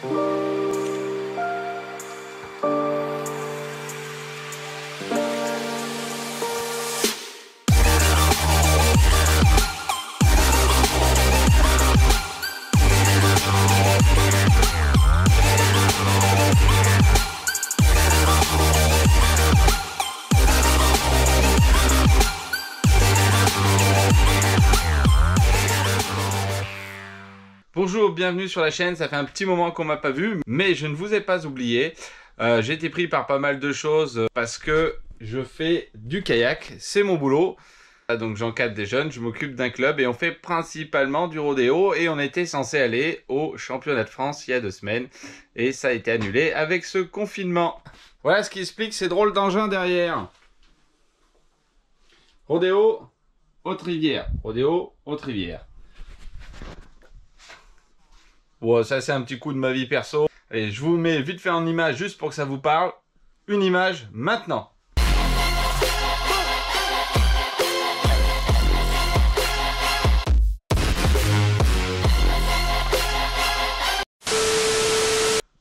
Thank you. Bonjour, bienvenue sur la chaîne, ça fait un petit moment qu'on m'a pas vu, mais je ne vous ai pas oublié. Euh, j'ai été pris par pas mal de choses euh, parce que je fais du kayak, c'est mon boulot. Euh, donc j'encadre des jeunes, je m'occupe d'un club et on fait principalement du rodéo et on était censé aller au championnat de France il y a deux semaines et ça a été annulé avec ce confinement. Voilà ce qui explique ces drôles d'engins derrière. Rodéo, Haute-Rivière, Rodéo, Haute-Rivière. Bon, ça c'est un petit coup de ma vie perso. Et je vous mets vite fait en image juste pour que ça vous parle. Une image maintenant.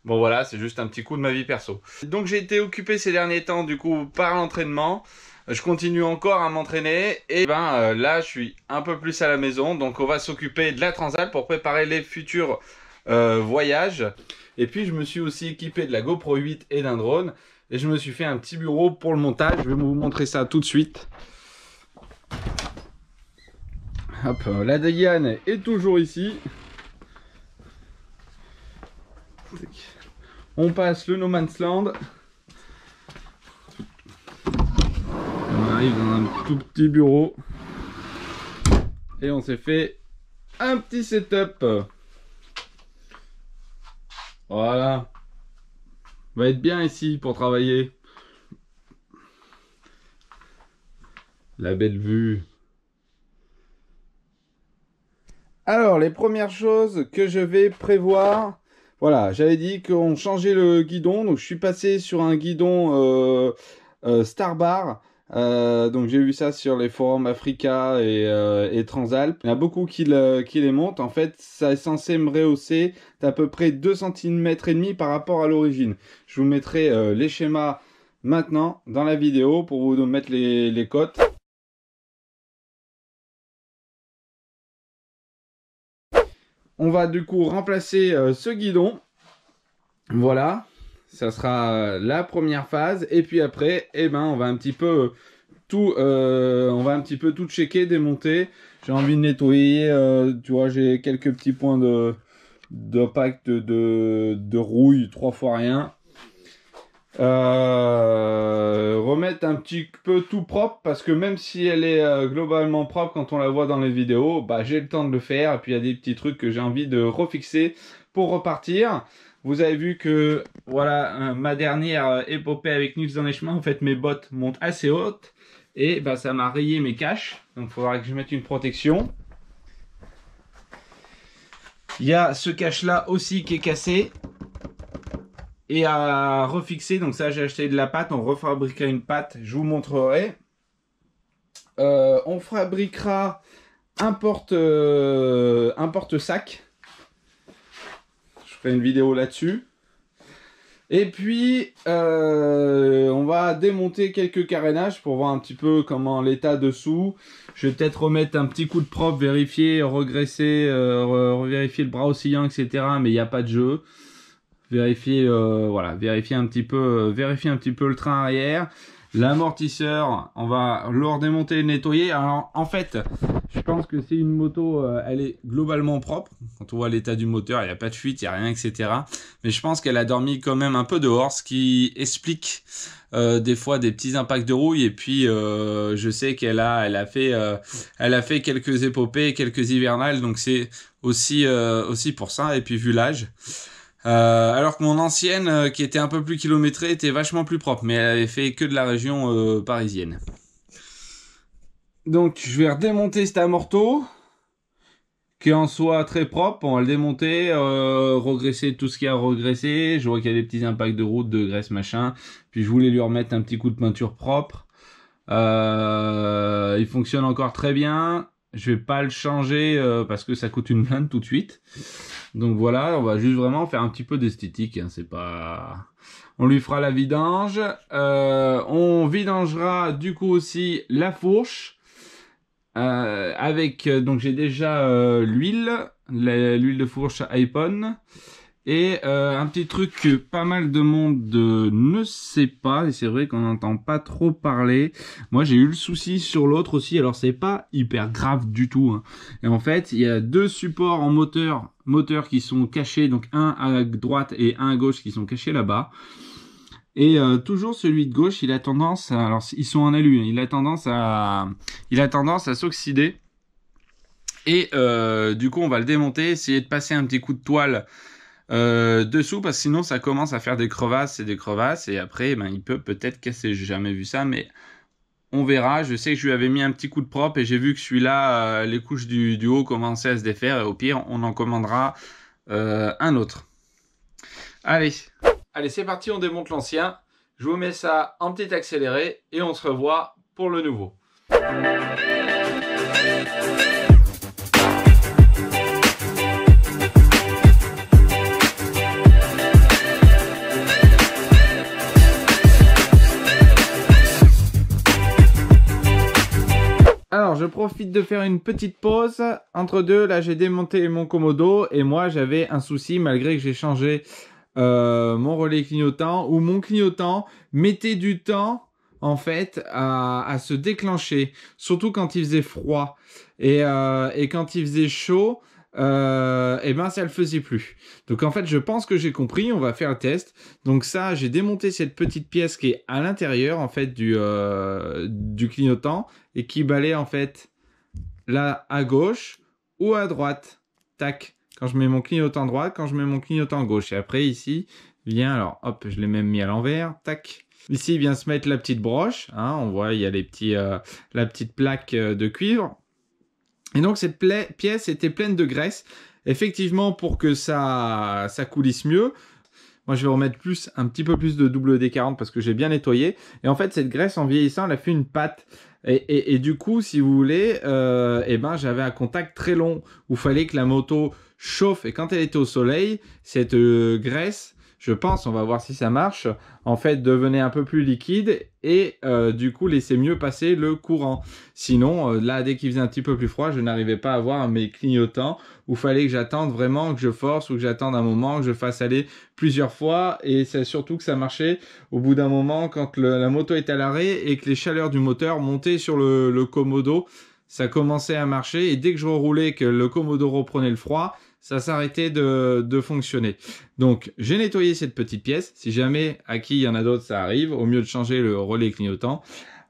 Bon voilà, c'est juste un petit coup de ma vie perso. Donc j'ai été occupé ces derniers temps du coup par l'entraînement. Je continue encore à m'entraîner et ben euh, là je suis un peu plus à la maison. Donc on va s'occuper de la transal pour préparer les futurs euh, voyage. Et puis je me suis aussi équipé de la GoPro 8 et d'un drone. Et je me suis fait un petit bureau pour le montage. Je vais vous montrer ça tout de suite. Hop, la Dayane est toujours ici. On passe le No Man's Land. On arrive dans un tout petit bureau. Et on s'est fait un petit setup. Voilà. Va être bien ici pour travailler. La belle vue. Alors, les premières choses que je vais prévoir, voilà, j'avais dit qu'on changeait le guidon, donc je suis passé sur un guidon euh, euh, Starbar euh, donc j'ai vu ça sur les forums Africa et, euh, Transalp. Il y a beaucoup qui, les montent. En fait, ça est censé me rehausser d'à peu près 2 cm et demi par rapport à l'origine. Je vous mettrai euh, les schémas maintenant dans la vidéo pour vous mettre les, les cotes. On va du coup remplacer ce guidon. Voilà. Ça sera euh, la première phase. Et puis après, eh ben, on va un petit peu euh, tout, euh, on va un petit peu tout checker, démonter. J'ai envie de nettoyer. tu vois, j'ai quelques petits points de d'impact de, rouille, trois fois rien. remettre un petit peu tout propre parce que même si elle est globalement propre quand on la voit dans les vidéos, bah j'ai le temps de le faire et puis il y a des petits trucs que j'ai envie de refixer pour repartir. Vous avez vu que voilà hein, ma dernière euh, épopée avec Nils dans les chemins. En fait, mes bottes montent assez hautes et ben, ça m'a rayé mes caches. Donc, il faudra que je mette une protection. Il y a ce cache là aussi qui est cassé et à refixer. Donc ça, j'ai acheté de la pâte. On refabriquera une pâte. Je vous montrerai. Euh, on fabriquera un euh, un porte sac une vidéo là-dessus. Et puis, euh, on va démonter quelques carénages pour voir un petit peu comment l'état dessous. Je vais peut-être remettre un petit coup de propre, vérifier, regresser, vérifier euh, revérifier le bras oscillant, etc. Mais il n'y a pas de jeu. Vérifier, euh, voilà, vérifier un petit peu, vérifier un petit peu le train arrière. L'amortisseur, on va le démonter et nettoyer. Alors en fait, je pense que c'est une moto, euh, elle est globalement propre. Quand on voit l'état du moteur, il n'y a pas de fuite, il n'y a rien, etc. Mais je pense qu'elle a dormi quand même un peu dehors, ce qui explique euh, des fois des petits impacts de rouille. Et puis euh, je sais qu'elle a, elle a fait, elle a fait quelques épopées, quelques hivernales. Donc c'est aussi, aussi pour ça. Et puis vu l'âge. Euh, alors que mon ancienne, euh, qui était un peu plus kilométrée, était vachement plus propre, mais elle avait fait que de la région euh, parisienne. Donc je vais redémonter cet amorto, qui en soi très propre. On va le démonter, regresser tout ce qui a à Je vois qu'il y a des petits impacts de route, de graisse, machin. Puis je voulais lui remettre un petit coup de peinture propre. il fonctionne encore très bien. Je vais pas le changer parce que ça coûte une blinde tout de suite. Donc voilà, on va juste vraiment faire un petit peu d'esthétique. Hein, c'est pas... On lui fera la vidange. Euh, on vidangera du coup aussi la fourche. Euh, avec, euh, donc j'ai déjà l'huile, l'huile de fourche iPhone. Et euh, un petit truc que pas mal de monde euh, ne sait pas, et c'est vrai qu'on n'entend pas trop parler. Moi j'ai eu le souci sur l'autre aussi, alors c'est pas hyper grave du tout. Hein. Et en fait, il y a deux supports en moteur, qui sont cachés, donc un à droite et un à gauche qui sont cachés là-bas. Et euh, toujours celui de gauche, il a tendance alors ils sont en alu, hein. il a tendance à, il a tendance à s'oxyder. Et du coup, on va le démonter, essayer de passer un petit coup de toile euh, dessous parce que sinon ça commence à faire des crevasses et des crevasses et après ben, il peut peut-être casser. J'ai jamais vu ça, mais on verra. Je sais que je lui avais mis un petit coup de propre et j'ai vu que celui-là, euh, les couches du, du, haut commençaient à se défaire et au pire, on en commandera euh, un autre. Allez. Allez, c'est parti, on démonte l'ancien. Je vous mets ça en petit accéléré et on se revoit pour le nouveau. je profite de faire une petite pause. Entre deux, là, j'ai démonté mon commodo et moi, j'avais un souci malgré que j'ai changé euh, mon relais clignotant ou mon clignotant mettait du temps en fait à, se déclencher, surtout quand il faisait froid et, euh, et quand il faisait chaud euh, et eh ben ça le faisait plus. Donc en fait, je pense que j'ai compris. On va faire le test. Donc ça, j'ai démonté cette petite pièce qui est à l'intérieur en fait du euh, du clignotant et qui balait en fait là à gauche ou à droite. Tac. Quand je mets mon clignotant droite quand je mets mon clignotant gauche. Et après ici vient alors hop, je l'ai même mis à l'envers. Tac. Ici vient se mettre la petite broche. Hein. on voit il y a les petits euh, la petite plaque euh, de cuivre et donc cette pièce était pleine de graisse. Effectivement, pour que ça, ça coulisse mieux, moi, je vais remettre plus, un petit peu plus de wd 40 parce que j'ai bien nettoyé. Et en fait, cette graisse, en vieillissant, elle a fait une pâte. Et, du coup, si vous voulez, euh, eh ben, j'avais un contact très long où il fallait que la moto chauffe. Et quand elle était au soleil, cette euh, graisse je pense, on va voir si ça marche, en fait, devenait un peu plus liquide et euh, du coup laissait mieux passer le courant. Sinon, euh, là, dès qu'il faisait un petit peu plus froid, je n'arrivais pas à avoir mes clignotants où fallait que j'attende vraiment, que je force ou que j'attende un moment, que je fasse aller plusieurs fois. Et c'est surtout que ça marchait au bout d'un moment quand la moto est à l'arrêt et que les chaleurs du moteur montaient sur le, le commodo ça commençait à marcher et dès que je roulais que le commodo reprenait le froid, ça s'arrêtait de, fonctionner. Donc, j'ai nettoyé cette petite pièce. Si jamais à qui il y en a d'autres, ça arrive, au mieux de changer le relais clignotant.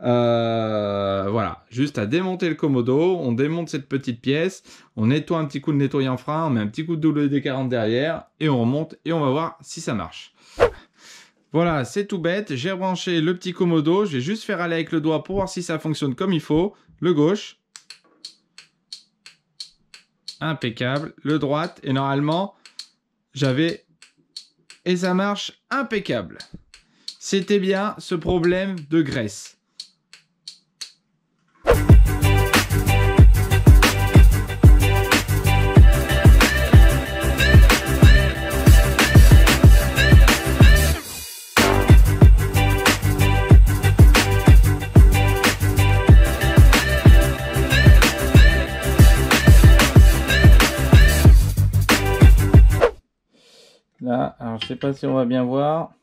Euh, voilà, juste à démonter le commodo, on démonte cette petite pièce, on nettoie un petit coup de nettoyant frein, on met un petit coup de WD-40 derrière et on remonte et on va voir si ça marche. Voilà, c'est tout bête, j'ai branché le petit commodo, je vais juste faire aller avec le doigt pour voir si ça fonctionne comme il faut, le gauche, impeccable. Le droite, et normalement, j'avais... Et ça marche impeccable. C'était bien ce problème de graisse. alors je sais pas si on va bien voir.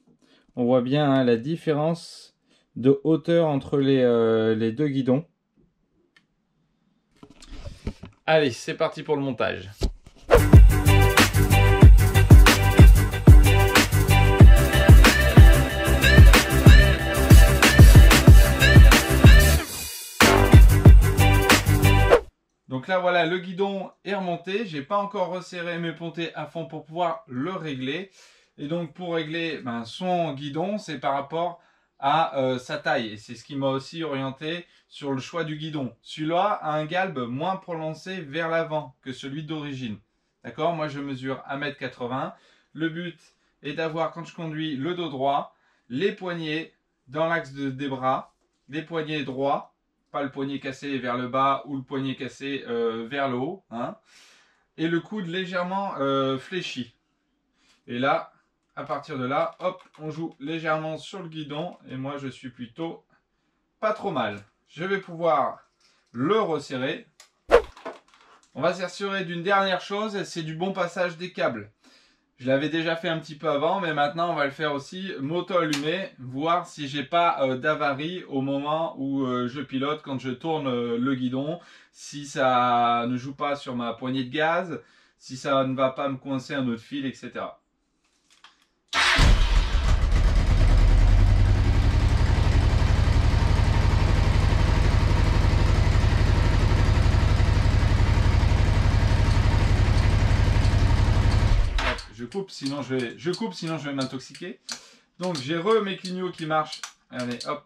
On voit bien hein, la différence de hauteur entre les, euh, les deux guidons. Allez, c'est parti pour le montage. voilà, le guidon est remonté. J'ai pas encore resserré mes pontées à fond pour pouvoir le régler. Et donc, pour régler ben, son guidon, c'est par rapport à euh, sa taille. Et c'est ce qui m'a aussi orienté sur le choix du guidon. Celui-là a un galbe moins prononcé vers l'avant que celui d'origine. D'accord Moi, je mesure 1m80. Le but est d'avoir, quand je conduis, le dos droit, les poignets dans l'axe des bras, les poignets droits le poignet cassé vers le bas ou le poignet cassé euh, vers le haut. Hein, et le coude légèrement euh, fléchi. Et là, à partir de là, hop, on joue légèrement sur le guidon. Et moi, je suis plutôt pas trop mal. Je vais pouvoir le resserrer. On va s'assurer d'une dernière chose, c'est du bon passage des câbles. Je l'avais déjà fait un petit peu avant, mais maintenant on va le faire aussi m'auto-allumer, voir si j'ai pas euh, d'avarie au moment où euh, je pilote, quand je tourne euh, le guidon, si ça ne joue pas sur ma poignée de gaz, si ça ne va pas me coincer un autre fil, etc. sinon je vais, je coupe, sinon je vais m'intoxiquer. Donc j'ai re mes clignots qui marchent.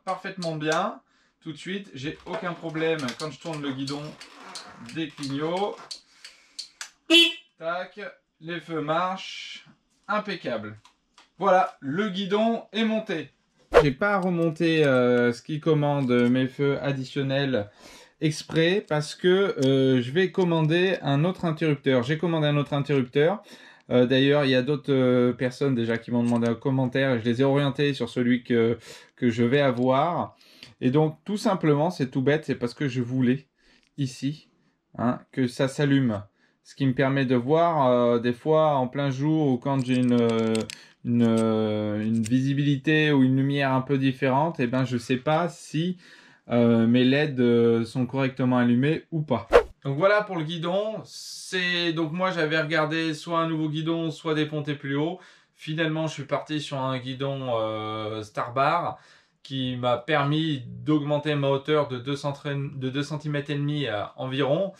parfaitement bien. Tout de suite, j'ai aucun problème quand je tourne le guidon des clignots. Tac, les feux marchent. Impeccable. Voilà, le guidon est monté. J'ai pas remonté euh, ce qui commande mes feux additionnels exprès parce que euh, je vais commander un autre interrupteur. J'ai commandé un autre interrupteur euh, d'ailleurs, il y a d'autres euh, personnes déjà qui m'ont demandé un commentaire et je les ai orientés sur celui que, que je vais avoir. Et donc, tout simplement, c'est tout bête, c'est parce que je voulais ici hein, que ça s'allume. Ce qui me permet de voir euh, des fois en plein jour ou quand j'ai une, une, visibilité ou une lumière un peu différente, et eh ben je sais pas si mes LED sont correctement allumés ou pas. Donc voilà pour le guidon. C'est donc moi j'avais regardé soit un nouveau guidon, soit des pontées plus haut Finalement, je suis parti sur un guidon euh, Starbar qui m'a permis d'augmenter ma hauteur de 2 cm et demi euh, environ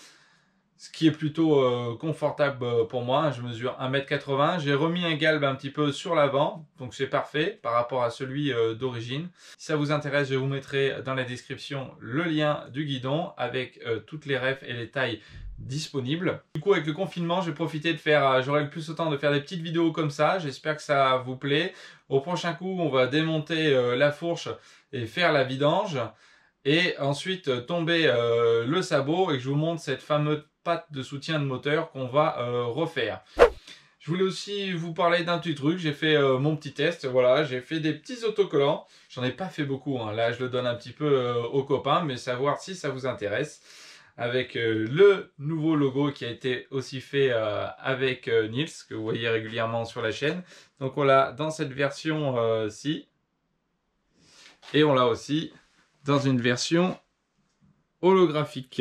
ce qui est plutôt euh, confortable euh, pour moi. Je mesure 1m80. J'ai remis un galbe un petit peu sur l'avant, donc c'est parfait par rapport à celui euh, d'origine. Si ça vous intéresse, je vous mettrai dans la description le lien du guidon avec toutes les refs et les tailles disponibles. Du coup, avec le confinement, j'ai profité de faire, j'aurai le plus de temps de faire des petites vidéos comme ça. J'espère que ça vous plaît. Au prochain coup, on va démonter la fourche et faire la vidange et ensuite euh, tomber euh, le sabot et que je vous montre cette fameuse patte de soutien de moteur qu'on va euh, refaire. Je voulais aussi vous parler d'un petit truc, j'ai fait mon petit test, voilà, j'ai fait des petits autocollants, j'en ai pas fait beaucoup, hein. là je le donne un petit peu aux copains, mais savoir si ça vous intéresse, avec le nouveau logo qui a été aussi fait avec Nils, que vous voyez régulièrement sur la chaîne, donc on l'a dans cette version-ci, et on l'a aussi dans une version holographique.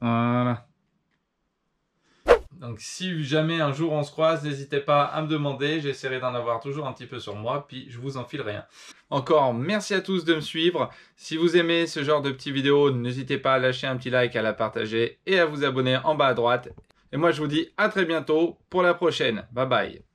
Voilà. Donc si jamais un jour on se croise, n'hésitez pas à me demander, j'essaierai d'en avoir toujours un petit peu sur moi, puis je vous en file rien. Encore merci à tous de me suivre, si vous aimez ce genre de petites vidéos, n'hésitez pas à lâcher un petit like, à la partager et à vous abonner en bas à droite. Et moi je vous dis à très bientôt pour la prochaine, bye bye